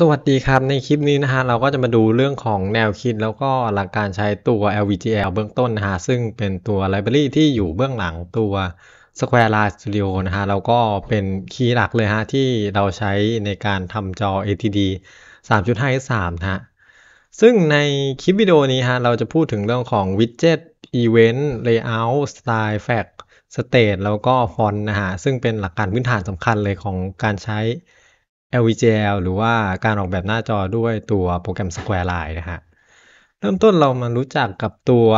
สวัสดีครับ ในคลิปนี้นะฮะ เราก็จะมาดูเรื่องของแนวคิดแล้วก็หลักการใช้ตัว LVGL เบื้องต้นนะฮะ ซึ่งเป็นตัวไลบรารีที่อยู่เบื้องหลังตัว Square Line Studio นะฮะแล้วก็เป็นคีย์หลักเลยฮะ ที่เราใช้ในการทำจอ ATD 3.53 นะฮะ ซึ่งในคลิปวิดีโอนี้ฮะ เราจะพูดถึงเรื่องของ Widget Event Layout Style Fact State แล้วก็ Font นะฮะซึ่งเป็นหลักการพื้นฐานสำคัญเลยของการใช้ LVGL หรือว่าการออกแบบหน้าจอด้วยตัวโปรแกรม Squareline นะฮะ เริ่มต้นเรามารู้จักกับตัว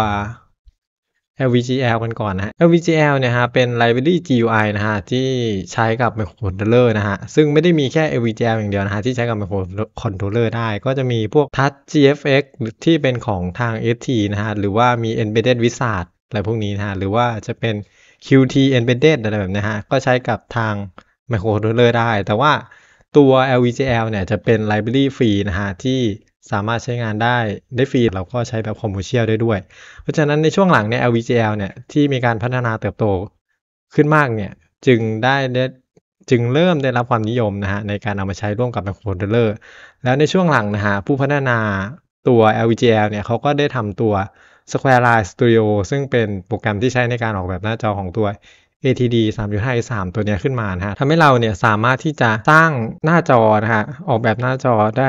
LVGL กันก่อนนะะ LVGL เนี่ยฮะเป็น library GUI นะฮะ ที่ใช้กับ microcontroller นะฮะ ซึ่งไม่ได้มีแค่ LVGL อย่างเดียวนะฮะ ที่ใช้กับ microcontroller ได้ ก็จะมีพวก Touch GFX ที่เป็นของทาง ST นะฮะ หรือว่ามี embedded wizard อะไรพวกนี้นะฮะหรือว่าจะเป็น QT embedded อะไรแบบนี้ฮะก็ใช้กับทาง microcontroller ได้ แต่ว่าตัว LVGL เนี่ยจะเป็นไลบรารีฟรีนะฮะ ที่สามารถใช้งานได้ได้ฟรีเราก็ใช้แบบคอมมูเชียลได้ด้วย เพราะฉะนั้นในช่วงหลังเนี่ย LVGL เนี่ย ที่มีการพัฒนาเติบโตขึ้นมากเนี่ย จึงได้ จึงเริ่มได้รับความนิยมนะฮะ ในการเอามาใช้ร่วมกับแมโคอนโทรเลอร์แล้วในช่วงหลังนะฮะ ผู้พัฒนาตัว LVGL เนี่ยเขาก็ได้ทำตัว Squareline Studio ซึ่งเป็นโปรแกรมที่ใช้ในการออกแบบหน้าจอของตัว ATD 3.5 3ตัวนี้ขึ้นมานะฮะทำให้เราเนี่ยสามารถที่จะสร้างหน้าจอนะฮะออกแบบหน้าจอได้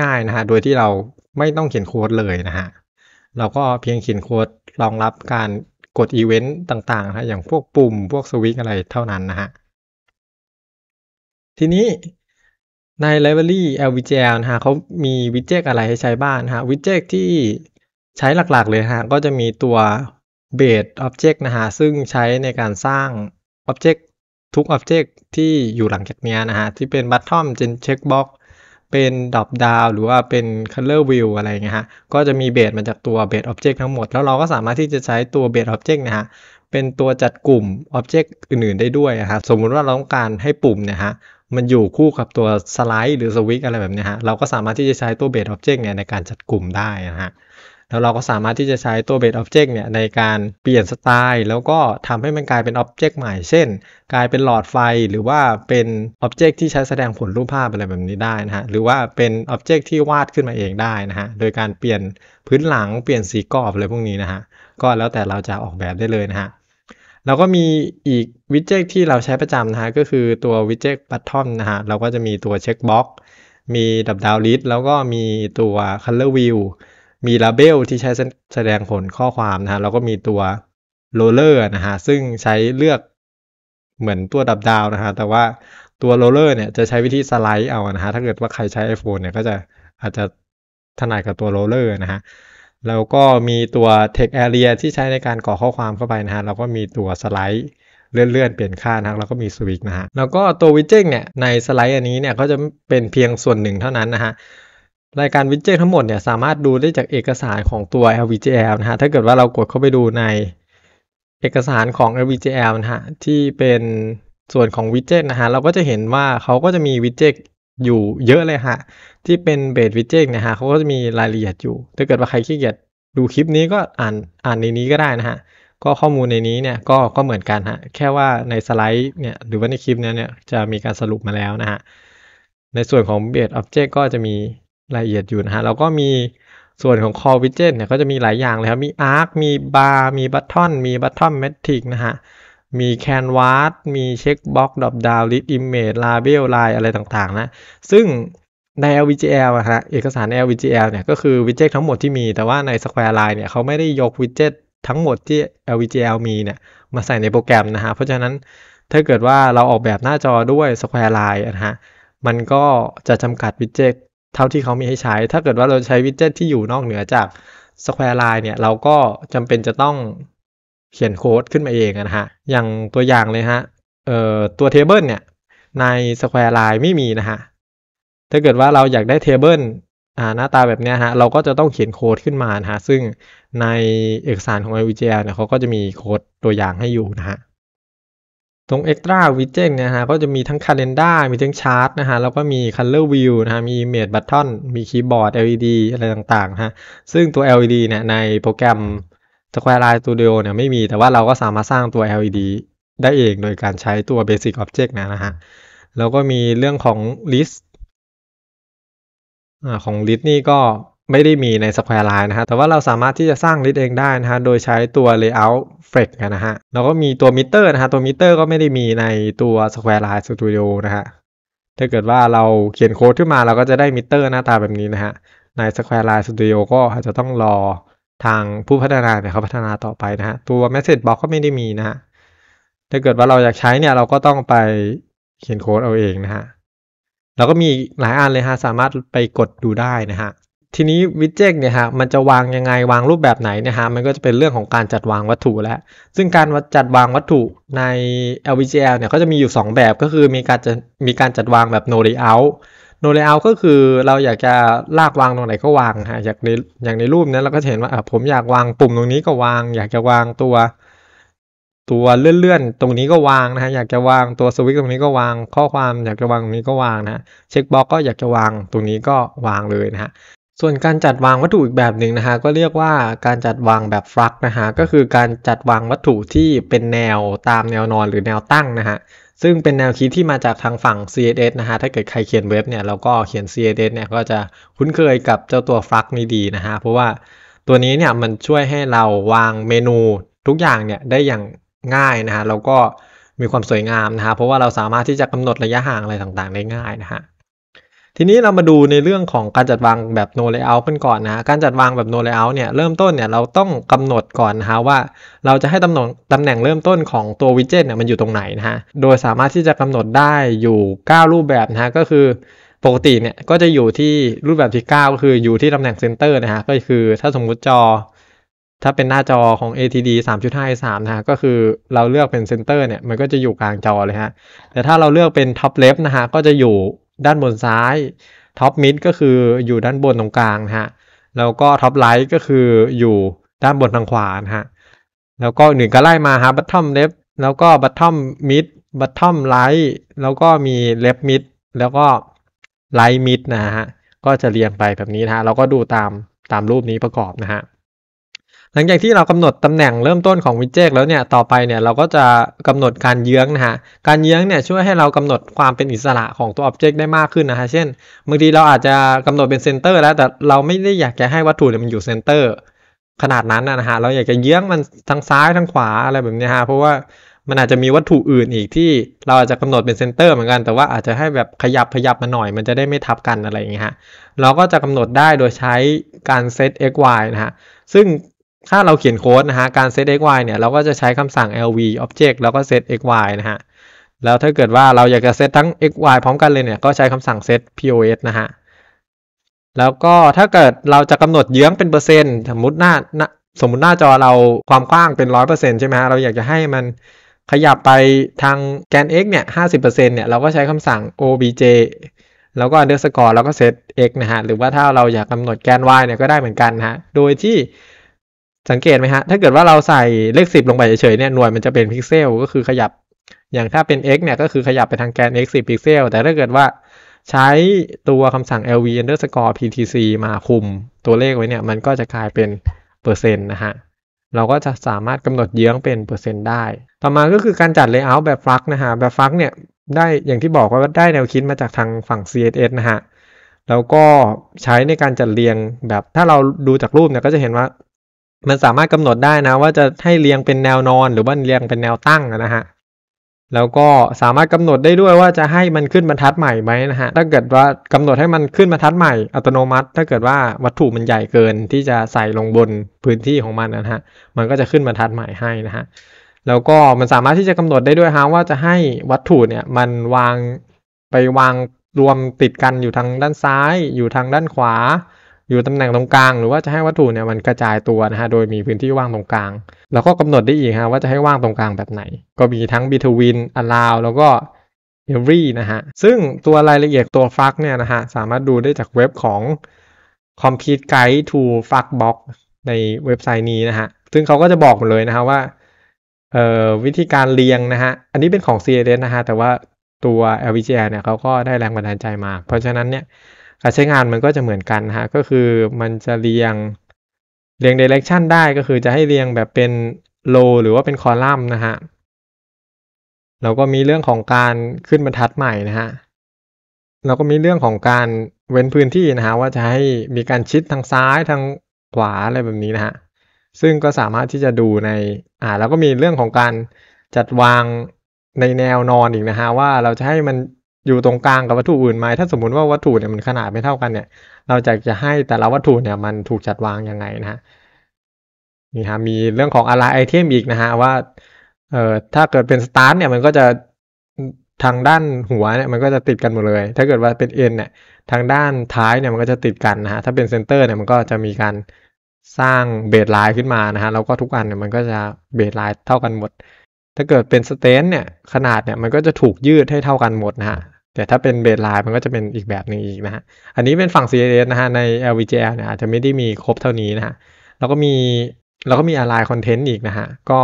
ง่ายๆนะฮะโดยที่เราไม่ต้องเขียนโค้ดเลยนะฮะเราก็เพียงเขียนโค้ดรองรับการกดอีเวนต์ต่างๆนะะอย่างพวกปุ่มพวกสวิตอะไรเท่านั้นนะฮะทีนี้ใน library LVGL นะฮะเขามีวิดเจกอะไรให้ใช้บ้างนะฮะวิดเจกที่ใช้หลักๆเลยฮะก็จะมีตัวเบสออบเจกต์นะฮะ ซึ่งใช้ในการสร้างออบเจกต์ทุกออบเจกต์ที่อยู่หลังจากนี้นะฮะ ที่เป็นบัตทอมเป็นเช็คบ็อกเป็นดอปดาวหรือว่าเป็น Color View อะไรเงี้ยฮะ ก็จะมีเบสมาจากตัวเบสออบเจกต์ทั้งหมด แล้วเราก็สามารถที่จะใช้ตัวเบสออบเจกต์นะฮะ เป็นตัวจัดกลุ่มออบเจกต์อื่น ๆ ได้ด้วยครับสมมุติว่าเราต้องการให้ปุ่มเนี่ยฮะ มันอยู่คู่กับตัวสไลด์หรือสวิตอะไรแบบนี้ฮะเราก็สามารถที่จะใช้ตัวเบสออบเจกต์เนี่ยในการจัดกลุ่มได้นะฮะแล้วเราก็สามารถที่จะใช้ตัว base object เนี่ยในการเปลี่ยนสไตล์แล้วก็ทำให้มันกลายเป็น object ใหม่เช่น กลายเป็นหลอดไฟ หรือว่าเป็น object ที่ใช้แสดงผลรูปภาพอะไรแบบนี้ได้นะฮะหรือว่าเป็น object ที่วาดขึ้นมาเองได้นะฮะโดยการเปลี่ยนพื้นหลังเปลี่ยนสีกรอบอะไรพวกนี้นะฮะก็แล้วแต่เราจะออกแบบได้เลยนะฮะแล้วก็มีอีกวิจเจกที่เราใช้ประจำนะฮะก็คือตัววิจเจกบัตทอมนะฮะเราก็จะมีตัวเช็คบ็อกมีดับดาวลิสแล้วก็มีตัว Color View มีลาเบลที่ใช้แสดงผลข้อความนะฮะแล้วก็มีตัวโรเลอร์นะฮะซึ่งใช้เลือกเหมือนตัวดับดาวนะฮะแต่ว่าตัวโรเลอร์เนี่ยจะใช้วิธีสไลด์เอานะฮะถ้าเกิดว่าใครใช้ iPhone เนี่ย ก็จะอาจจะถนัดกับตัวโรเลอร์นะฮะแล้วก็มีตัว Text Area ที่ใช้ในการก่อข้อความเข้าไปนะฮะแล้วก็มีตัวสไลด์เลื่อนๆเปลี่ยนค่านะแล้วก็มีสวิกนะฮะแล้วก็ตัววิเจ็ตเนี่ยในสไลด์อันนี้เนี่ยก็จะเป็นเพียงส่วนหนึ่งเท่านั้นนะฮะรายการวิดเจตทั้งหมดเนี่ยสามารถดูได้จากเอกสารของตัว LVGL นะฮะถ้าเกิดว่าเรากดเข้าไปดูในเอกสารของ LVGL นะฮะที่เป็นส่วนของวิดเจตนะฮะเราก็จะเห็นว่าเขาก็จะมีวิดเจตอยู่เยอะเลยฮะที่เป็นเบสวิดเจตนะฮะเขาก็จะมีรายละเอียดอยู่ถ้าเกิดว่าใครขี้เกียจดูคลิปนี้ก็อ่านอ่านในนี้ก็ได้นะฮะก็ข้อมูลในนี้เนี่ยก็ก็เหมือนกันฮะแค่ว่าในสไลด์เนี่ยหรือว่าในคลิปนี้เนี่ยจะมีการสรุปมาแล้วนะฮะในส่วนของเบสออบเจกต์ก็จะมีรายละเอียดอยู่นะฮะ แล้วก็มีส่วนของ call widget เนี่ยก็จะมีหลายอย่างเลยครับ มี arc มี bar มี button มี button matrix นะฮะ มี canvas มี checkbox drop down list image label line อะไรต่าง ๆ นะ ซึ่งใน LVGL นะฮะเอกสาร LVGL เนี่ย ก็คือวิ d เจ็ตทั้งหมดที่มีแต่ว่าใน Square Line เนี่ยเขาไม่ได้ยกวิ d เจ็ตทั้งหมดที่ LVGL มีเนี่ย มาใส่ในโปรแกรมนะฮะ เพราะฉะนั้นถ้าเกิดว่าเราออกแบบหน้าจอด้วย Square Line นะฮะมันก็จะจำกัดวิจเจ็ตเท่าที่เขามีให้ใช้ ถ้าเกิดว่าเราใช้วิดเจ็ตที่อยู่นอกเหนือจาก Square l i n ์เนี่ย เราก็จำเป็นจะต้องเขียนโค้ดขึ้นมาเองนะฮะ อย่างตัวอย่างเลยฮะ เอ่อ ตัวเทเบิลเนี่ยใน Square l i n ์ไม่มีนะฮะ ถ้าเกิดว่าเราอยากได้เทเบิลอ่าหน้าตาแบบนี้ฮะ เราก็จะต้องเขียนโค้ดขึ้นมานะฮะ ซึ่งในเอกสารของ i v g r เนี่ยเขาก็จะมีโค้ดตัวอย่างให้อยู่นะฮะตรง extra widget นะฮะก็จะมีทั้ง calendar มีทั้ง chart นะฮะแล้วก็มี color view นะฮะมี image button มี keyboard LED อะไรต่างๆฮะซึ่งตัว LED เนี่ยในโปรแกรม Squareline Studio เนี่ยไม่มีแต่ว่าเราก็สามารถสร้างตัว LED ได้เองโดยการใช้ตัว basic object นะนะฮะแล้วก็มีเรื่องของ list อของ list นี่ก็ไม่ได้มีใน Square Line นะฮะ แต่ว่าเราสามารถที่จะสร้างลิสต์เองได้นะฮะ โดยใช้ตัว Layout f l e x กันนะฮะแล้วก็มีตัวมิเตอร์นะฮะ ตัวมิเตอร์ก็ไม่ได้มีในตัว Square Line Studio นะฮะ ถ้าเกิดว่าเราเขียนโค้ดขึ้นมาเราก็จะได้มิเตอร์หน้าตาแบบนี้นะฮะ ใน Square Line Studio ก็อาจจะต้องรอทางผู้พัฒนาเนี่ยเขาพัฒนาต่อไปนะฮะ ตัว Message Box ก็ไม่ได้มีนะฮะ ถ้าเกิดว่าเราอยากใช้เนี่ยเราก็ต้องไปเขียนโค้ดเอาเองนะฮะแล้วก็มีหลายอันเลยฮะ สามารถไปกดดูได้นะฮะทีนี้วิดเจกเนี่ยฮะมันจะวางยังไงวางรูปแบบไหนนะฮะมันก็จะเป็นเรื่องของการจัดวางวัตถุแล้วซึ่งการจัดวางวัตถุใน LVGL เนี่ยก็จะมีอยู่ 2 แบบก็คือมีการจะมีการจัดวางแบบ no layout no layout ก็คือเราอยากจะลากวางตรงไหนก็วางฮะอยากในอย่างในรูปนี้เราก็เห็นว่าผมอยากวางปุ่มตรงนี้ก็วาง อยากจะวางตัว ตัวเลื่อนๆตรงนี้ก็วางนะฮะอยากจะวางตัวสวิตช์ตรงนี้ก็วาง ข้อความอยากจะวางตรงนี้ก็วางนะเช็คบ็อกก็อยากจะวางตรงนี้ก็วางเลยนะฮะส่วนการจัดวางวัตถุอีกแบบหนึ่งนะฮะก็เรียกว่าการจัดวางแบบฟลักนะฮะก็คือการจัดวางวัตถุที่เป็นแนวตามแนวนอนหรือแนวตั้งนะฮะซึ่งเป็นแนวคิดที่มาจากทางฝั่ง CSS นะฮะถ้าเกิดใครเขียนเว็บเนี่ยเราก็เขียน CSS เนี่ยก็จะคุ้นเคยกับเจ้าตัวฟลักนี้ดีนะฮะเพราะว่าตัวนี้เนี่ยมันช่วยให้เราวางเมนูทุกอย่างเนี่ยได้อย่างง่ายนะฮะแล้วก็มีความสวยงามนะฮะเพราะว่าเราสามารถที่จะกำหนดระยะห่างอะไรต่างๆ ได้ง่ายนะฮะทีนี้เรามาดูในเรื่องของการจัดวางแบบโนเลเ o u t ์กันก่อนนะการจัดวางแบบโนเลเ o u t ์เนี่ยเริ่มต้นเนี่ยเราต้องกำหนดก่อนนะฮะว่าเราจะให้ตำแหน่งตำแหน่งเริ่มต้นของตัววิดเจ็ตเนี่ยมันอยู่ตรงไหนนะฮะโดยสามารถที่จะกำหนดได้อยู่ 9 รูปแบบนะฮะก็คือปกติเนี่ยก็จะอยู่ที่รูปแบบที่9ก็คืออยู่ที่ตำแหน่งเซนเตอร์นะฮะก็คือถ้าสมมุติจอถ้าเป็นหน้าจอของ ATD 3.5 3นะฮะก็คือเราเลือกเป็นเซนเตอร์เนี่ยมันก็จะอยู่กลางจอเลยฮะแต่ถ้าเราเลือกเป็นท็อปเลฟนะฮะก็จะอยู่ด้านบนซ้ายท็อปมิดก็คืออยู่ด้านบนตรงกลางะฮะแล้วก็ท็อปไลท์ก็คืออยู่ด้านบนทางขวาฮะ แล้วก็หนึ่งก็ไล่มาฮะบัตทอมเล็บแล้วก็บัตทอมมิดบัตทอมไลท์แล้วก็มีเล็บมิดแล้วก็ไลท์มิดนะฮะก็จะเรียงไปแบบนี้นะฮะเราก็ดูตามตามรูปนี้ประกอบนะฮะหลังจากที่เรากำหนดตำแหน่งเริ่มต้นของวิดเจกแล้วเนี่ย ต่อไปเนี่ยเราก็จะกำหนดการเยื้องนะฮะ การเยื้องเนี่ยช่วยให้เรากำหนดความเป็นอิสระของตัวอ็อบเจกต์ได้มากขึ้นนะฮะ เช่นบางทีเราอาจจะกำหนดเป็นเซนเตอร์แล้วแต่เราไม่ได้อยากจะให้วัตถุเนี่ยมันอยู่เซนเตอร์ขนาดนั้นนะฮะ เราอยากจะเยื้องมันทั้งซ้ายทั้งขวาอะไรแบบนี้ฮะ เพราะว่ามันอาจจะมีวัตถุอื่นอีกที่ เราอาจจะกำหนดเป็นเซนเตอร์เหมือนกัน แต่ว่าอาจจะให้แบบขยับขยับมาหน่อย มันจะได้ไม่ทับกันอะไรอย่างเงี้ยฮะ เราก็จะกำหนดได้โดยใช้การเซต x y นะฮะซึ่งถ้าเราเขียนโค้ดนะฮะการ set xy เนี่ยเราก็จะใช้คำสั่ง lv object แล้วก็ set xy นะฮะแล้วถ้าเกิดว่าเราอยากจะเซตทั้ง xy พร้อมกันเลยเนี่ยก็ใช้คำสั่ง set pos นะฮะแล้วก็ถ้าเกิดเราจะกำหนดเยื้องเป็นเปอร์เซ็นต์สมมติหน้าสมมติหน้าจอเราความกว้างเป็นร้อยเปอร์เซ็นต์ใช่ไหมฮะเราอยากจะให้มันขยับไปทางแกน x เนี่ยห้าสิบเปอร์เซ็นต์เนี่ยเราก็ใช้คำสั่ง obj แล้วก็ underscore แล้วก็ set x นะฮะหรือว่าถ้าเราอยากกำหนดแกน y เนี่ยก็ได้เหมือนกันฮะโดยที่สังเกตไหมฮะ ถ้าเกิดว่าเราใส่เลขสิบลงไปเฉยๆเนี่ยหน่วยมันจะเป็นพิกเซลก็คือขยับอย่างถ้าเป็น x เนี่ยก็คือขยับไปทางแกน x 10 พิกเซล แต่ถ้าเกิดว่าใช้ตัวคำสั่ง lv underscore ptc มาคุมตัวเลขไว้เนี่ยมันก็จะกลายเป็น เปอร์เซ็นต์นะฮะ เราก็จะสามารถกำหนดเยื้องเป็นเปอร์เซ็นต์ได้ ต่อมาก็คือการจัด layout แบบฟลักนะฮะแบบฟลักเนี่ยได้อย่างที่บอกว่าได้แนวคิดมาจากทางฝั่ง css นะฮะแล้วก็ใช้ในการจัดเรียงแบบถ้าเราดูจากรูปเนี่ยก็จะเห็นว่ามันสามารถกำหนดได้นะว่าจะให้เรียงเป็นแนวนอนหรือว่าเรียงเป็นแนวตั้งนะฮะแล้วก็สามารถกำหนดได้ด้วยว่าจะให้มันขึ้นบรรทัดใหม่ไหมนะฮะถ้าเกิดว่ากำหนดให้มันขึ้นบรรทัดใหม่อัตโนมัติ ถ้าเกิดว่าวัตถุมันใหญ่เกินที่จะใส่ลงบนพื้นที่ของมันนะฮะมันก็จะขึ้นบรรทัดใหม่ให้นะฮะแล้วก็มันสามารถที่จะกำหนดได้ด้วยฮะว่าจะให้วัตถุเนี่ยมันวางไปวางรวมติดกันอยู่ทางด้านซ้าย อยู่ทางด้านขวาอยู่ตำแหน่งตรงกลางหรือว่าจะให้วัตถุเนี่ยมันกระจายตัวนะฮะโดยมีพื้นที่ว่างตรงกลาง แล้วก็กำหนดได้อีกฮะว่าจะให้ว่างตรงกลางแบบไหนก็มีทั้ง between allow แล้วก็ every นะฮะ ซึ่งตัวรายละเอียดตัว flux เนี่ยนะฮะสามารถดูได้จากเว็บของ complete guide to fluxbox ในเว็บไซต์นี้นะฮะซึ่งเขาก็จะบอกหมดเลยนะฮะว่าเอ่อวิธีการเรียงนะฮะอันนี้เป็นของ CLS นะฮะแต่ว่าตัว LVGR เนี่ยเขาก็ได้แรงบันดาลใจมาเพราะฉะนั้นเนี่ยการใช้งานมันก็จะเหมือนกันฮะ ก็คือมันจะเรียงเรียง direction ได้ก็คือจะให้เรียงแบบเป็น row หรือว่าเป็น column นะฮะเราก็มีเรื่องของการขึ้นบรรทัดใหม่ นะฮะ เราก็มีเรื่องของการเว้นพื้นที่นะฮะว่าจะให้มีการชิดทางซ้ายทางขวาอะไรแบบนี้นะฮะ ซึ่งก็สามารถที่จะดูในอ่าแล้วก็มีเรื่องของการจัดวางในแนวนอนอีกนะฮะว่าเราจะให้มันอยู่ตรงกลางกับวัตถุอื่นไหมถ้าสมมุติว่าวัตถุเนี่ยมันขนาดไม่เท่ากันเนี่ย เราจะจะให้แต่ละวัตถุเนี่ยมันถูกจัดวางยังไงนะฮะนี่ฮะมีเรื่องของอะไรไอเทมอีกนะฮะว่าเอ่อถ้าเกิดเป็นสตาร์ทเนี่ยมันก็จะทางด้านหัวเนี่ยมันก็จะติดกันหมดเลย ถ้าเกิดว่าเป็นเอ็นเนี่ย ทางด้านท้ายเนี่ยมันก็จะติดกันนะฮะถ้าเป็นเซนเตอร์เนี่ยมันก็จะมีการสร้างเบสไลน์ขึ้นมานะฮะแล้วก็ทุกอันเนี่ยมันก็จะเบสไลน์เท่ากันหมดถ้าเกิดเป็นสเตนเนี่ยขนาดเนี่ยมันก็จะถูกยืดให้เท่ากันหมดนะฮะ แต่ถ้าเป็นเบดไลน์มันก็จะเป็นอีกแบบหนึ่งอีกนะฮะ อันนี้เป็นฝั่ง CSS นะฮะใน LVGL เนี่ยอาจจะไม่ได้มีครบเท่านี้นะฮะ แล้วก็มีแล้วก็มีอะไรคอนเทนต์อีกนะฮะ ก็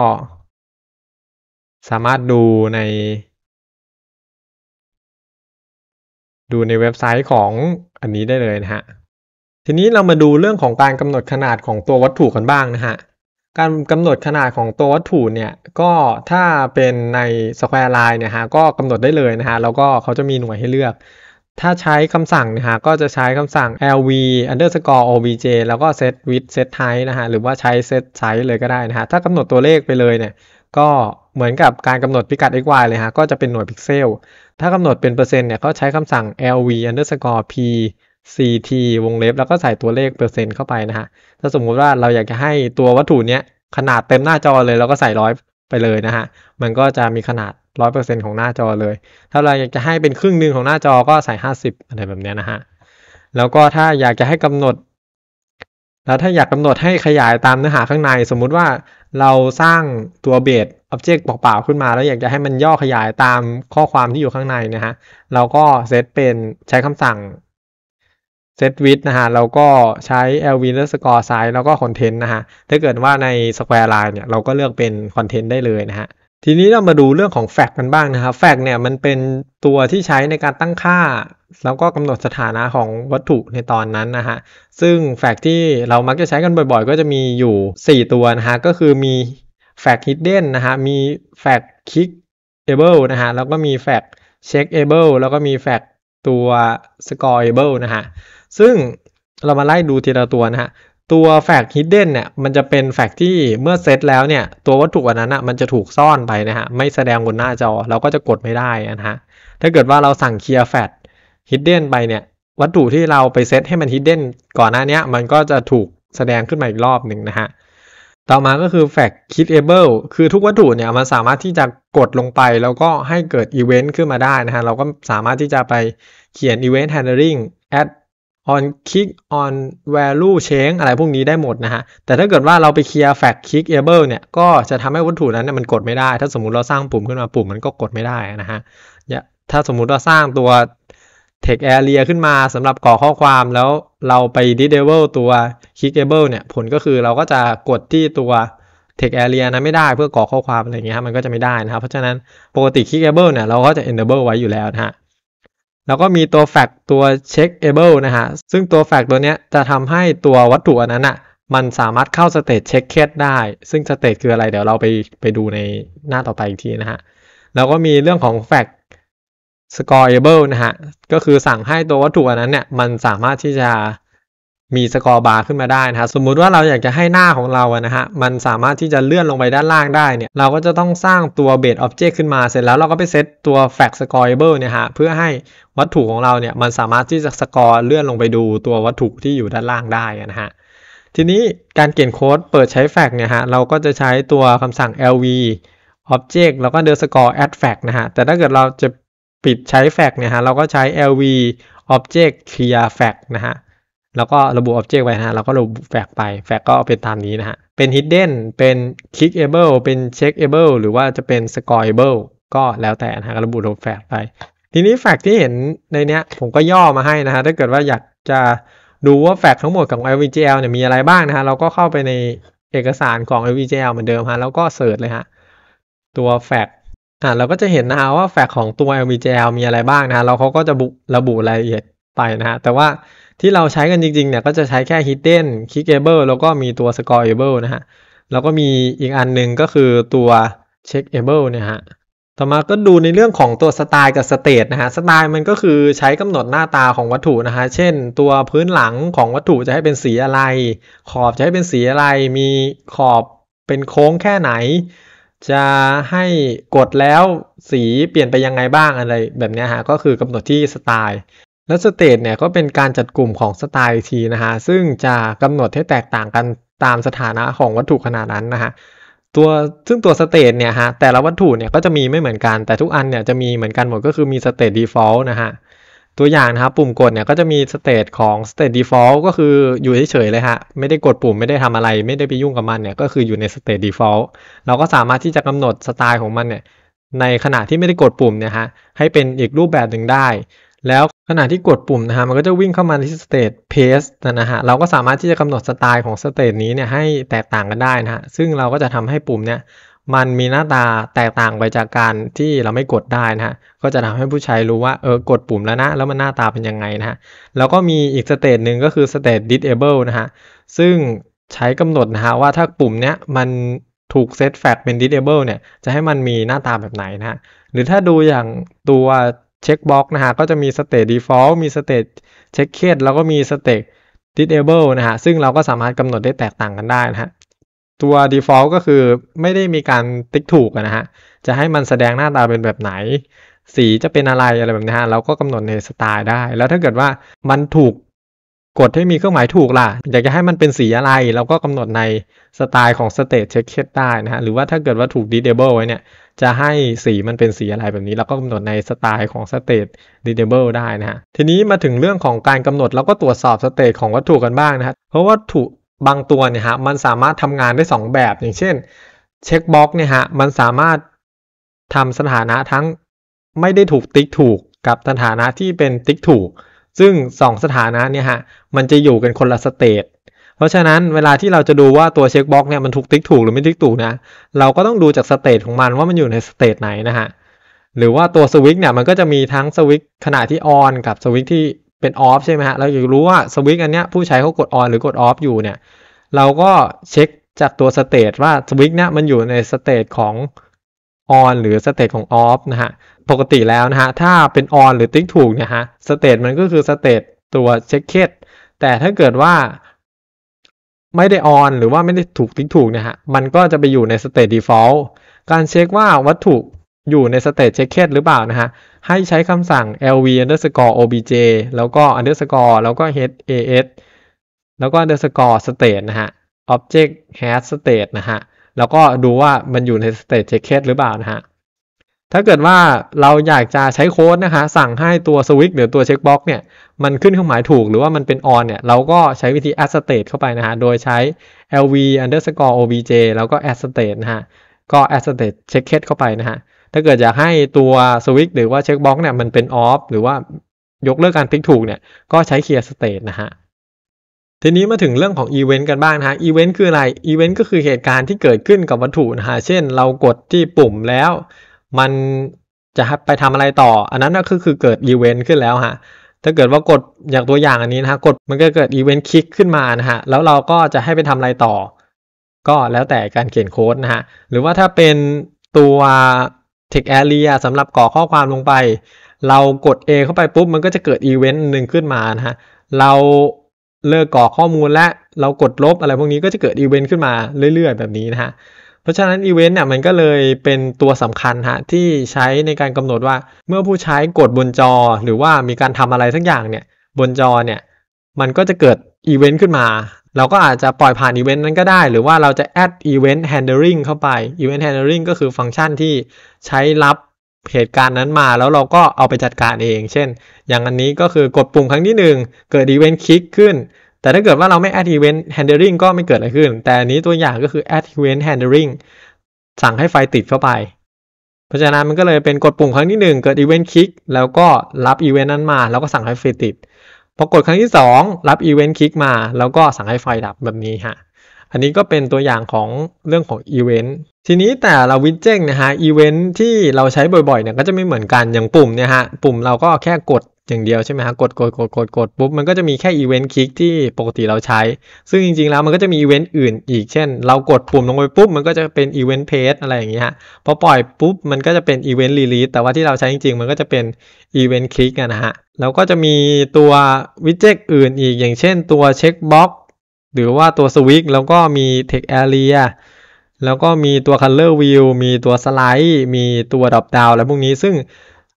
สามารถดูใน ดูในเว็บไซต์ของอันนี้ได้เลยนะฮะ ทีนี้เรามาดูเรื่องของการกำหนดขนาดของตัววัตถุกันบ้างนะฮะการกำหนดขนาดของตัววัตถุเนี่ยก็ถ้าเป็นในสแควร์ไลน์เนี่ยฮะก็กำหนดได้เลยนะฮะแล้วก็เขาจะมีหน่วยให้เลือก ถ้าใช้คำสั่งนะฮะก็จะใช้คำสั่ง lv underscore obj แล้วก็ set width set height นะฮะหรือว่าใช้ set size เลยก็ได้นะฮะถ้ากำหนดตัวเลขไปเลยเนี่ยก็เหมือนกับการกำหนดพิกัด x y เลยฮะก็จะเป็นหน่วยพิกเซลถ้ากำหนดเป็นเปอร์เซ็นต์เนี่ยก็ใช้คำสั่ง lv underscore p ct วงเล็บ แล้วก็ใส่ตัวเลขเปอร์เซ็นต์เข้าไปนะฮะ ถ้าสมมุติว่าเราอยากจะให้ตัววัตถุเนี้ยขนาดเต็มหน้าจอเลยเราก็ใส่ร้อยไปเลยนะฮะ มันก็จะมีขนาด 100%ของหน้าจอเลย ถ้าเราอยากจะให้เป็นครึ่งหนึ่งของหน้าจอก็ใส่ 50อะไรแบบนี้นะฮะ แล้วก็ถ้าอยากจะให้กำหนด แล้วถ้าอยากกำหนดให้ขยายตามเนื้อหาข้างในสมมุติว่าเราสร้างตัวเบสอ็อบเจกต์เปล่าๆขึ้นมา แล้วอยากจะให้มันย่อขยายตามข้อความที่อยู่ข้างในนะฮะ เราก็เซตเป็นใช้คำสั่งเซตวิดนะฮะเราก็ใช้ lv underscore size แล้วก็ content นะฮะ ถ้าเกิดว่าใน square line เนี่ยเราก็เลือกเป็น content ได้เลยนะฮะ ทีนี้เรามาดูเรื่องของแฟกกันบ้างนะครับแฟกเนี่ยมันเป็นตัวที่ใช้ในการตั้งค่า แล้วก็กำหนดสถานะของวัตถุในตอนนั้นนะฮะ ซึ่งแฟกที่เรามักจะใช้กันบ่อยๆ ก็จะมีอยู่ 4 ตัวนะฮะ ก็คือมีแฟกฮิดเด้นนะฮะ มีแฟกคิกเอเบิลนะฮะแล้วก็มีแฟกเช็คเอเบิลแล้วก็มีแฟกตัว scoreable นะฮะ ซึ่งเรามาไล่ดูทีละตัวนะฮะ ตัวแฟกต์ฮิดเด้นเนี่ย มันจะเป็นแฟกต์ที่เมื่อเซตแล้วเนี่ย ตัววัตถุอันนั้นอ่ะ มันจะถูกซ่อนไปนะฮะ ไม่แสดงบนหน้าจอ เราก็จะกดไม่ได้นะฮะ ถ้าเกิดว่าเราสั่งเคลียร์แฟกต์ฮิดเด้นไปเนี่ย วัตถุที่เราไปเซตให้มันฮิดเด้นก่อนหน้านี้มันก็จะถูกแสดงขึ้นมาอีกรอบหนึ่งนะฮะต่อมาก็คือ fact kit able คือทุกวัตถุเนี่ยมันสามารถที่จะกดลงไปแล้วก็ให้เกิด event ขึ้นมาได้นะฮะเราก็สามารถที่จะไปเขียน event handling add on click on value change อะไรพวกนี้ได้หมดนะฮะแต่ถ้าเกิดว่าเราไปเคลียร์ fact click able เนี่ยก็จะทำให้วัตถุนั้นเนี่ยมันกดไม่ได้ ถ้าสมมติเราสร้างปุ่มขึ้นมาปุ่มมันก็กดไม่ได้นะฮะถ้าสมมติเราสร้างตัว text area ขึ้นมาสำหรับก่อข้อความแล้วเราไป disable ตัว clickable เนี่ย ผลก็คือเราก็จะกดที่ตัว text area นะไม่ได้เพื่อก่อข้อความอะไรเงี้ยมันก็จะไม่ได้นะครับ เพราะฉะนั้นปกติ clickable เนี่ย เราก็จะ enable ไว้อยู่แล้วนะฮะ แล้วก็มีตัว fact ตัว checkable นะฮะ ซึ่งตัว fact ตัวเนี้ย จะทำให้ตัววัตถุอันนั้นอะมันสามารถเข้า state check สได้ ซึ่ง state คืออะไรเดี๋ยวเราไปไปดูในหน้าต่อไปอีกทีนะฮะแล้วก็มีเรื่องของแฟก scoreable นะฮะ ก็คือสั่งให้ตัววัตถุอันนั้นเนี่ย มันสามารถที่จะมีสกอร์บาร์ขึ้นมาได้นะฮะ สมมุติว่าเราอยากจะให้หน้าของเราอะนะฮะ มันสามารถที่จะเลื่อนลงไปด้านล่างได้เนี่ย เราก็จะต้องสร้างตัวเบสออบเจกต์ขึ้นมาเสร็จ แล้วเราก็ไปเซตตัวแฟกสกอร์เบิลเนี่ยฮะเพื่อให้วัตถุของเราเนี่ยมันสามารถที่จะสกอร์เลื่อนลงไปดูตัววัตถุที่อยู่ด้านล่างได้นะฮะทีนี้การเขียนโค้ด เปิดใช้แฟกเนี่ยฮะเราก็จะใช้ตัวคำสั่ง lv object แล้วก็เดอร์สกอร์ add fact นะฮะแต่ถ้าเกิดเราจะปิดใช้แฟกเนี่ยฮะเราก็ใช้ lv object clear fact นะฮะแล้วก็ระบุ object ไว้นะฮะแล้วก็ระบุแฟกไปแฟกก็เป็นตามนี้นะฮะเป็น hidden เป็น clickable เป็น checkable หรือว่าจะเป็น scoreable ก็แล้วแต่นะฮะระบุลุแฟกไป ทีนี้แฟกที่เห็นในเนี้ยผมก็ย่อมาให้นะฮะถ้าเกิดว่าอยากจะดูว่าแฟกทั้งหมดของ LVGL เนี่ยมีอะไรบ้างนะฮะเราก็เข้าไปในเอกสารของ LVGL เหมือนเดิมฮะแล้วก็เสิร์ชเลยฮะตัวแฟก่าเราก็จะเห็นนะฮะว่าแฟกของตัว LBGL มีอะไรบ้างนะฮะเราเขาก็จะบุระบุรายละเอียดไปนะฮะ แต่ว่าที่เราใช้กันจริงๆ เนี่ยก็จะใช้แค่ hidden clickable แล้วก็มีตัว scoreable นะฮะ แล้วก็มีอีกอันหนึ่งก็คือตัว checkable เนี่ยฮะ ต่อมาก็ดูในเรื่องของตัวสไตล์กับสเตตนะฮะสไตล์มันก็คือใช้กำหนดหน้าตาของวัตถุนะฮะเช่นตัวพื้นหลังของวัตถุจะให้เป็นสีอะไร ขอบจะให้เป็นสีอะไร มีขอบเป็นโค้งแค่ไหนจะให้กดแล้วสีเปลี่ยนไปยังไงบ้างอะไรแบบนี้ฮะก็คือกำหนดที่สไตล์และสเตทเนี่ยก็เป็นการจัดกลุ่มของสไตล์ทีนะฮะซึ่งจะกำหนดให้แตกต่างกันตามสถานะของวัตถุขนาดนั้นนะฮะตัวซึ่งตัวสเตทเนี่ยฮะแต่ละวัตถุเนี่ยก็จะมีไม่เหมือนกันแต่ทุกอันเนี่ยจะมีเหมือนกันหมดก็คือมีสเตเดฟอลต์นะฮะตัวอย่างนะครับปุ่มกดเนี่ยก็จะมีสเตตของ state default ก็คืออยู่เฉยๆเลยฮะไม่ได้กดปุ่มไม่ได้ทำอะไร ไม่ได้ไปยุ่งกับมันเนี่ยก็คืออยู่ใน state default เราก็สามารถที่จะกำหนดสไตล์ของมันเนี่ยในขณะที่ไม่ได้กดปุ่มเนี่ยฮะให้เป็นอีกรูปแบบหนึ่งได้ แล้วขณะที่กดปุ่มนะฮะมันก็จะวิ่งเข้ามาที่ state p a e นะฮะเราก็สามารถที่จะกำหนดสไตล์ของ state นี้เนี่ยให้แตกต่างกันได้นะฮะซึ่งเราก็จะทำให้ปุ่มเนี่ยมันมีหน้าตาแตกต่างไปจากการที่เราไม่กดได้นะฮะ ก็จะทำให้ผู้ใช้รู้ว่าเออกดปุ่มแล้วนะ แล้วมันหน้าตาเป็นยังไงนะฮะ แล้วก็มีอีกสเตจหนึ่งก็คือสเตจ disable นะฮะ ซึ่งใช้กำหนดนะฮะว่าถ้าปุ่มเนี้ย มันถูกเซตแฟกเป็น disable เนี่ยจะให้มันมีหน้าตาแบบไหนนะฮะ หรือถ้าดูอย่างตัวเช็คบ็อกนะฮะก็จะมีสเตจ default มีสเตจเช็คเคสแล้วก็มีสเตจ disable นะฮะซึ่งเราก็สามารถกำหนดได้แตกต่างกันได้นะฮะตัว default ก็คือไม่ได้มีการติ๊กถูกนะฮะ จะให้มันแสดงหน้าตาเป็นแบบไหน สีจะเป็นอะไรอะไรแบบนี้ฮะเราก็กำหนดในสไตล์ได้แล้วถ้าเกิดว่ามันถูก กดให้มีเครื่องหมายถูกล่ะ อยากจะให้มันเป็นสีอะไรเราก็กำหนดในสไตล์ของ state check ได้นะฮะ หรือว่าถ้าเกิดว่าถูก disable ไว้เนี่ยจะให้สีมันเป็นสีอะไรแบบนี้เราก็กำหนดในสไตล์ของ state disable ได้นะฮะทีนี้มาถึงเรื่องของการกำหนดเราก็ตรวจสอบ state ของวัตถุกันบ้างนะฮะเพราะวัตถุบางตัวเนี่ยฮะมันสามารถทำงานได้ 2 แบบ อย่างเช่นเช็คบ็อกเนี่ยฮะมันสามารถทำสถานะทั้งไม่ได้ถูกติ๊กถูก กับสถานะที่เป็นติ๊กถูก ซึ่ง 2 สถานะเนี่ยฮะมันจะอยู่กันคนละสเตทเพราะฉะนั้นเวลาที่เราจะดูว่าตัวเช็คบ็อกเนี่ยมันถูกติ๊กถูกหรือไม่ติ๊กถูกนะเราก็ต้องดูจากสเตทของมันว่ามันอยู่ในสเตทไหนนะฮะหรือว่าตัวสวิตช์เนี่ยมันก็จะมีทั้งสวิตช์ขณะที่ออนกับสวิตช์ที่เป็นออฟใช่ไหมฮะเราอยากรู้ว่าสวิตช์อันเนี้ยผู้ใช้เขากดออนหรือกดออฟอยู่เนี่ยเราก็เช็คจากตัวสเตตว่าสวิตช์เนี้ยมันอยู่ในสเตตของออนหรือสเตตของออฟนะฮะปกติแล้วนะฮะถ้าเป็นออนหรือติ๊กถูกเนี่ยฮะสเตตมันก็คือสเตตตัวเช็คเคสแต่ถ้าเกิดว่า ไม่ได้ออนหรือว่าไม่ได้ถูกติ๊กถูกเนี่ยฮะมันก็จะไปอยู่ในสเตตดีฟอลต์การเช็คว่าวัตถุอยู่ในสเตจเช็คเคสหรือเปล่านะฮะ ให้ใช้คำสั่ง lv underscore obj แล้วก็ underscore แล้วก็ has แล้วก็ underscore state นะฮะ object has state นะฮะแล้วก็ดูว่ามันอยู่ในสเตจเช็คเคสหรือเปล่านะฮะ ถ้าเกิดว่าเราอยากจะใช้โค้ดนะคะสั่งให้ตัวสวิตช์หรือตัวเช็คบ็อกเนี่ยมันขึ้นเครื่องหมายถูกหรือว่ามันเป็น on เนี่ยเราก็ใช้วิธี add state เข้าไปนะฮะโดยใช้ lv underscore obj แล้วก็ add state นะฮะก็ add state check c a s เข้าไปนะฮะถ้าเกิดอยากให้ตัวสวิตหรือว่าเช็คบ็อกเนี่ยมันเป็นออฟหรือว่ายกเลิกการติ๊กถูกเนี่ยก็ใช้เคลียร์สเตทนะฮะ ทีนี้มาถึงเรื่องของอีเวนต์กันบ้างนะฮะอีเวนต์คืออะไรอีเวนต์ก็คือเหตุการณ์ที่เกิดขึ้นกับวัตถุนะฮะ เช่นเรากดที่ปุ่มแล้วมันจะไปทำอะไรต่อ อันนั้นก็คือเกิดอีเวนต์ขึ้นแล้วฮะ ถ้าเกิดว่ากดอย่างตัวอย่างอันนี้นะฮะกดมันก็เกิดอีเวนต์คลิกขึ้นมานะฮะแล้วเราก็จะให้ไปทำอะไรต่อ ก็แล้วแต่การเขียนโค้ดนะฮะหรือว่าถ้าเป็นตัว text area สำหรับก่อข้อความลงไป เรากด A เข้าไปปุ๊บมันก็จะเกิดอีเวนต์หนึ่งขึ้นมานะฮะ เราเลิกก่อข้อมูลและเรากดลบอะไรพวกนี้ก็จะเกิดอีเวนต์ขึ้นมาเรื่อย ๆ แบบนี้นะฮะ เพราะฉะนั้นอีเวนต์เนี่ยมันก็เลยเป็นตัวสำคัญฮะที่ใช้ในการกำหนดว่า เมื่อผู้ใช้กดบนจอหรือว่ามีการทำอะไรสักอย่างเนี่ยบนจอเนี่ยมันก็จะเกิดอีเวนต์ขึ้นมาเราก็อาจจะปล่อยผ่านอีเวนต์นั้นก็ได้ หรือว่าเราจะ add event handling เข้าไป event handling ก็คือฟังก์ชันที่ใช้รับเหตุการณ์นั้นมาแล้วเราก็เอาไปจัดการเอง เช่น อย่างอันนี้ก็คือกดปุ่มครั้งที่ 1 เกิดอีเวนต์คลิกขึ้นแต่ถ้าเกิดว่าเราไม่ add event handling ก็ไม่เกิดอะไรขึ้น แต่อันนี้ตัวอย่างก็คือ add event handling สั่งให้ไฟติดเข้าไป เพราะฉะนั้นมันก็เลยเป็นกดปุ่มครั้งที่1เกิดอีเวนต์คลิกแล้วก็รับอีเวนต์นั้นมาแล้วก็สั่งให้ไฟติดพอกดครั้งที่ 2 รับอีเวนต์คลิกมาแล้วก็สั่งให้ไฟดับแบบนี้ฮะอันนี้ก็เป็นตัวอย่างของเรื่องของอีเวนต์ทีนี้แต่ละวิดเจ็ตนะฮะอีเวนต์ที่เราใช้บ่อยๆเนี่ยก็จะไม่เหมือนกันอย่างปุ่มเนี่ยฮะปุ่มเราก็แค่กดอย่างเดียวใช่ไหมฮะกดกดกดกดกดปุ๊บมันก็จะมีแค่อีเวนต์คลิกที่ปกติเราใช้ ซึ่งจริงๆแล้วมันก็จะมีอีเวนต์อื่น อีกเช่น เรากดปุ่มลงไปปุ๊บมันก็จะเป็นอีเวนต์เพจอะไรอย่างเงี้ยฮะพอปล่อยปุ๊บมันก็จะเป็นอีเวนต์รีลีสแต่ว่าที่เราใช้จริงๆมันก็จะเป็นอีเวนต์คลิกนะฮะแล้วก็จะมีตัววิดเจ็ตอื่นอีกอย่างเช่นตัวเช็คบ็อกหรือว่าตัวสวิกแล้วก็มี Text Area แล้วก็มีตัว Color View มีตัวสไลด์มีตัว Drop Down ละพวกนี้ซึ่ง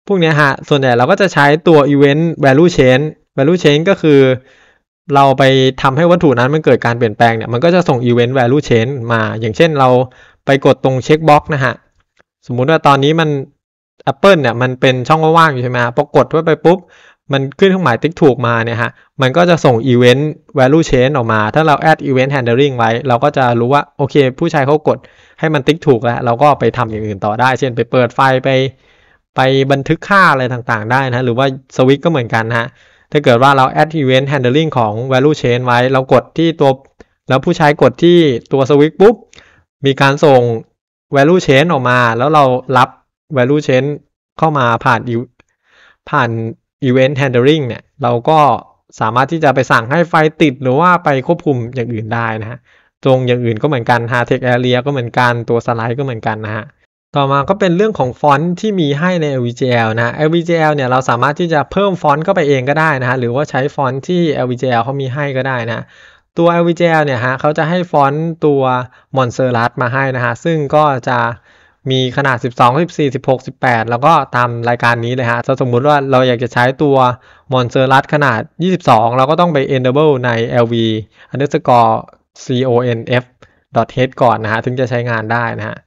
พวกนี้ฮะส่วนใหญ่เราก็จะใช้ตัว Event Value Chain Value Chain ก็คือ เราไปทำให้วัตถุนั้นมันเกิดการเปลี่ยนแปลงเนี่ยมันก็จะส่ง Event Value Chain มาอย่างเช่นเราไปกดตรงเช็คบ็อกนะฮะสมมุติว่าตอนนี้มัน Apple เนี่ยมันเป็นช่องว่างอยู่ใช่ไหมพอกดเข้าไปปุ๊บ มันขึ้นเครื่องหมายติ๊กถูกมาเนี่ยฮะ มันก็จะส่ง Event Value Chain ออกมา ถ้าเรา add Event Handling ไว้ เราก็จะรู้ว่าโอเค ผู้ชายเขากดให้มันติ๊กถูกแล้ว เราก็ไปทำอย่างอื่นต่อได้ เช่นไปเปิดไฟไป ไปบันทึกค่าอะไรต่างๆได้นะ หรือว่าสวิตก็เหมือนกันฮะ ถ้าเกิดว่าเรา add Event Handling ของ Value Chain ไว้เรากดที่ตัวแล้วผู้ชายกดที่ตัวสวิตปุ๊บมีการส่ง value chain ออกมา แล้วเรารับ value chain เข้ามาผ่านผ่าน event handling เนี่ยเราก็สามารถที่จะไปสั่งให้ไฟติดหรือว่าไปควบคุมอย่างอื่นได้นะฮะตรงอย่างอื่นก็เหมือนกัน hard text area ก็เหมือนกันตัวสไลด์ก็เหมือนกันนะฮะต่อมาก็เป็นเรื่องของฟอนต์ที่มีให้ใน LVGL นะ LVGL เนี่ยเราสามารถที่จะเพิ่มฟอนต์เข้าไปเองก็ได้นะฮะหรือว่าใช้ฟอนต์ที่ LVGL เขามีให้ก็ได้นะ ตัว LVGL เนี่ยฮะเขาจะให้ฟอนต์ตัว Montserrat มาให้นะฮะซึ่งก็จะมีขนาด 12 14 16 18 แล้วก็ตามรายการนี้เลยฮะถ้าสมมุติว่าเราอยากจะใช้ตัวมอนเซอร์รัตขนาด 22 เราก็ต้องไป enable ใน lv underscore conf .h ก่อนนะฮะ ถึงจะใช้งานได้นะฮะ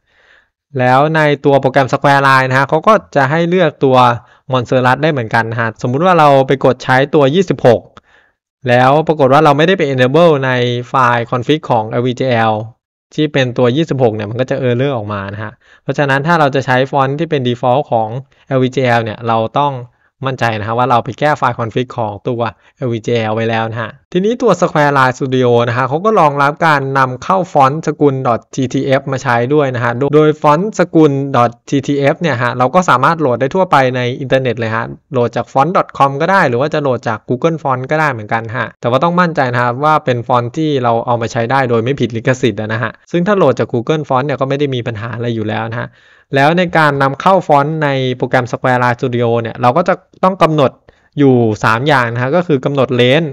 แล้วในตัวโปรแกรม Square Line นะฮะเขาก็จะให้เลือกตัวมอนเซอร์รัตได้เหมือนกันนะฮะ สมมุติว่าเราไปกดใช้ตัว 26 แล้วปรากฏว่าเราไม่ได้ไป enable ในไฟล์ config ของ l v g l ที่เป็นตัว 26 เนี่ยมันก็จะเอเลอร์ออกมานะฮะ เพราะฉะนั้นถ้าเราจะใช้ฟอนต์ที่เป็น default ของ LVGL เนี่ยเราต้องมั่นใจนะฮะว่าเราไปแก้ไฟล์คอนฟิกของตัว LVJ l ไว้แล้วนะฮะ ทีนี้ตัว Square Line Studio นะฮะเขาก็รองรับการนำเข้าฟอนต์สกุล .ttf มาใช้ด้วยนะฮะ โดยฟอนต์สกุล .ttf เนี่ยฮะเราก็สามารถโหลดได้ทั่วไปในอินเทอร์เน็ตเลยฮะ โหลดจาก font.com ก็ได้หรือว่าจะโหลดจาก Google Font ก็ได้เหมือนกันฮะ แต่ว่าต้องมั่นใจนะครับว่าเป็นฟอนต์ที่เราเอามาใช้ได้โดยไม่ผิดลิขสิทธิ์นะฮะ ซึ่งถ้าโหลดจาก Google Font เนี่ยก็ไม่ได้มีปัญหาอะไรอยู่แล้วนะฮะแล้วในการนำเข้าฟอนต์ในโปรแกรม Squareline Studio เนี่ยเราก็จะต้องกำหนดอยู่ 3 อย่างนะฮะก็คือกำหนดเลน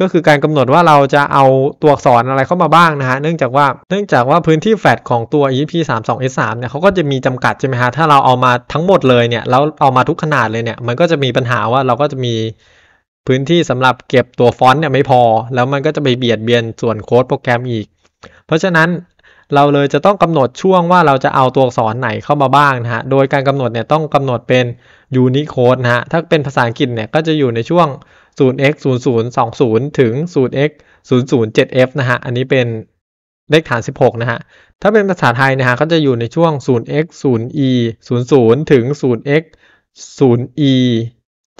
ก็คือการกำหนดว่าเราจะเอาตัวอักษรอะไรเข้ามาบ้างนะฮะเนื่องจากว่าเนื่องจากว่าพื้นที่แฟลตของตัว EP 3 2 S 3เนี่ยเขาก็จะมีจำกัดใช่ไหมฮะถ้าเราเอามาทั้งหมดเลยเนี่ยแล้วเอามาทุกขนาดเลยเนี่ย มันก็จะมีปัญหาว่าเราก็จะมีพื้นที่สำหรับเก็บตัวฟอนต์เนี่ยไม่พอ แล้วมันก็จะไปเบียดเบียนส่วนโค้ดโปรแกรมอีก เพราะฉะนั้นเราเลยจะต้องกำหนดช่วงว่าเราจะเอาตัวอักษรไหนเข้ามาบ้างนะฮะ โดยการกำหนดเนี่ยต้องกำหนดเป็นยูนิโคดนะฮะ ถ้าเป็นภาษาอังกฤษเนี่ยก็จะอยู่ในช่วง 0x 0020ถึง 0x 007f นะฮะ อันนี้เป็นเลขฐาน 16นะฮะ ถ้าเป็นภาษาไทยนะฮะก็จะอยู่ในช่วง 0x 0e 00ถึง 0x 0e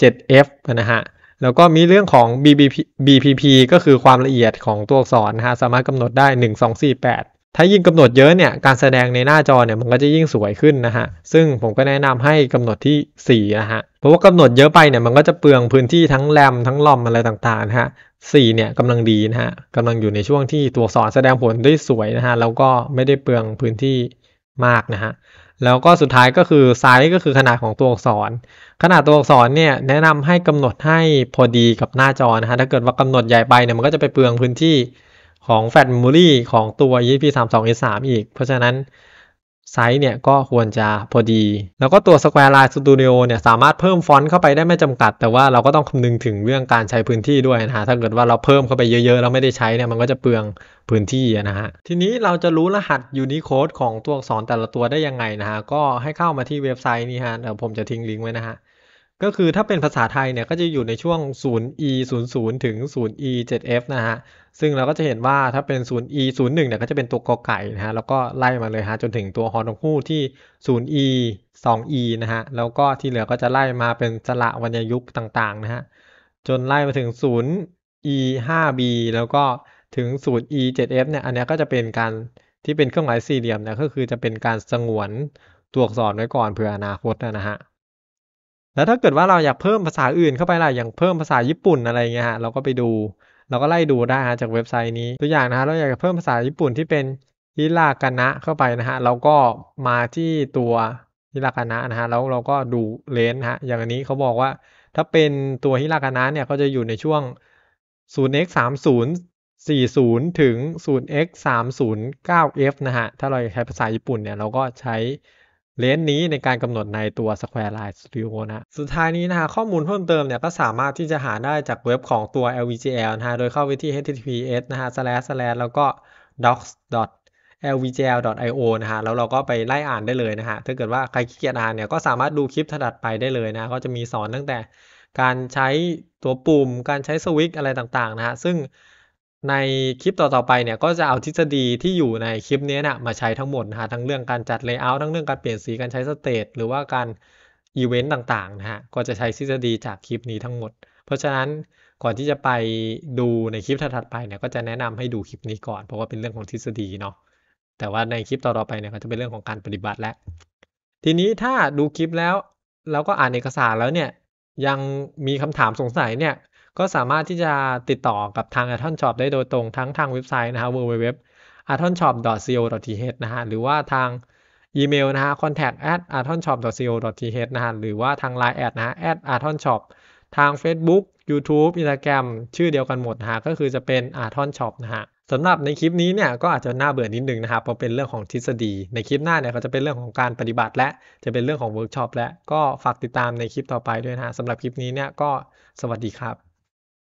7f นะฮะ แล้วก็มีเรื่องของ BBP, BPP ก็คือความละเอียดของตัวอักษรนะฮะ สามารถกำหนดได้ 1 2 4 8ถ้ายิ่งกำหนดเยอะเนี่ยการแสดงในหน้าจอเนี่ยมันก็จะยิ่งสวยขึ้นนะฮะซึ่งผมก็แนะนำให้กำหนดที่4นะฮะเพราะว่ากำหนดเยอะไปเนี่ยมันก็จะเปลืองพื้นที่ทั้งแรมทั้งลอมอะไรต่างๆนะฮะสี่เนี่ยกำลังดีนะฮะกำลังอยู่ในช่วงที่ตัวสอนแสดงผลได้สวยนะฮะแล้วก็ไม่ได้เปลืองพื้นที่มากนะฮะ แล้วก็สุดท้ายก็คือไซส์ก็คือขนาดของตัวอักษรขนาดตัวอักษรเนี่ยแนะนำให้กำหนดให้พอดีกับหน้าจอนะฮะถ้าเกิดว่ากำหนดใหญ่ไปเนี่ยมันก็จะไปเปลืองพื้นที่ของแฟลชเมมโมรีของตัว e p 3 2 s 3อีก เพราะฉะนั้น ไซส์เนี่ยก็ควรจะพอดี แล้วก็ตัว Square Line Studio เนี่ยสามารถเพิ่มฟอนต์เข้าไปได้ไม่จำกัด แต่ว่าเราก็ต้องคำนึงถึงเรื่องการใช้พื้นที่ด้วยนะฮะ ถ้าเกิดว่าเราเพิ่มเข้าไปเยอะๆเราไม่ได้ใช้เนี่ย มันก็จะเปลืองพื้นที่นะฮะ ทีนี้เราจะรู้รหัส Unicode ของตัวอักษรแต่ละตัวได้ยังไงนะฮะก็ให้เข้ามาที่เว็บไซต์นี่ฮะเดี๋ยวผมจะทิ้งลิงก์ไว้นะฮะก็คือถ้าเป็นภาษาไทยเนี่ยก็จะอยู่ในช่วง 0e 0 0ถึง 0e 7f นะฮะ ซึ่งเราก็จะเห็นว่าถ้าเป็น 0e 0 1เนี่ยก็จะเป็นตัวกอไก่นะฮะ แล้วก็ไล่มาเลยฮะจนถึงตัวฮอนงฮูที่ 0e 2e นะฮะ แล้วก็ที่เหลือก็จะไล่มาเป็นสระวรรณยุกต์ต่างๆนะฮะ จนไล่มาถึง 0e 5b แล้วก็ถึง 0e 7f เนี่ย อันนี้ก็จะเป็นการที่เป็นเครื่องหมายสี่เหลี่ยมเนี่ยก็คือจะเป็นการสงวนตัวอักษรไว้ก่อนเผื่ออนาคตนะฮะแล้วถ้าเกิดว่าเราอยากเพิ่มภาษาอื่นเข้าไปล่ะอย่างเพิ่มภาษาญี่ปุ่นอะไรเงี้ยฮะเราก็ไปดู เราก็ไล่ดูได้ฮะจากเว็บไซต์นี้ตัวอย่างนะฮะเราอยากเพิ่มภาษาญี่ปุ่นที่เป็นฮิรากานะเข้าไปนะฮะเราก็มาที่ตัวฮิรากานะนะฮะแล้วเราก็ดูเลนฮะอย่างนนี้เขาบอกว่า ถ้าเป็นตัวฮิรากานะเนี่ยก็จะอยู่ในช่วง 0x 30 40ถึง 0x 309f นะฮะถ้าเราใช้ภาษาญี่ปุ่นเนี่ย เราก็ใช้เลนส์นี้ในการกำหนดในตัว Square Line Studio นะ สุดท้ายนี้นะฮะข้อมูลเพิ่มเติมเนี่ยก็สามารถที่จะหาได้จากเว็บของตัว LVGL นะฮะ โดยเข้าไปที่ https นะฮะ slash slash แล้วก็ docs lvgl.io นะฮะ แล้วเราก็ไปไล่อ่านได้เลยนะฮะ ถ้าเกิดว่าใครขี้เกียจอ่านเนี่ยก็สามารถดูคลิปถัดไปได้เลยนะ ก็จะมีสอนตั้งแต่การใช้ตัวปุ่ม การใช้สวิตช์อะไรต่างๆนะฮะ ซึ่งในคลิปต่อๆไปเนี่ยก็จะเอาทฤษฎีที่อยู่ในคลิปนี้นะมาใช้ทั้งหมดนะฮะทั้งเรื่องการจัดเลเยอร์ทั้งเรื่องการเปลี่ยนสีการใช้สเตตหรือว่าการอีเวนต์ต่างๆนะฮะก็จะใช้ทฤษฎีจากคลิปนี้ทั้งหมด เพราะฉะนั้นก่อนที่จะไปดูในคลิปถัดๆไปเนี่ยก็จะแนะนำให้ดูคลิปนี้ก่อนเพราะว่าเป็นเรื่องของทฤษฎีเนาะแต่ว่าในคลิปต่อๆไปเนี่ยก็จะเป็นเรื่องของการปฏิบัติแล้วทีนี้ถ้าดูคลิปแล้วแล้วก็อ่านเอกสารแล้วเนี่ยยังมีคำถามสงสัยเนี่ยก็สามารถที่จะติดต่อกับทาง a t o n Shop ได้โดยตรงทั้งทางเว็บไซต์นะครับ www a t o n shop co th นะฮะหรือว่าทางอีเมลนะฮะ contact at a t o n shop co th นะฮะหรือว่าทาง Line แอดนะฮะ at a t o n shop ทาง Facebook YouTube Instagram ชื่อเดียวกันหมดนะฮะก็คือจะเป็น a t o n shop นะฮะสำหรับในคลิปนี้เนี่ยก็อาจจะน่าเบื่อนิดนึงนะครับ เพราะเป็นเรื่องของทฤษฎี ในคลิปหน้าเนี่ยก็จะเป็นเรื่องของการปฏิบัติและจะเป็นเรื่องของเวิร์กช็อปและก็ฝากติดตามในคลิปต่อไปด้วยนะฮะสำหรับคลิปนี้เนี่ยก็สวัสดีครับ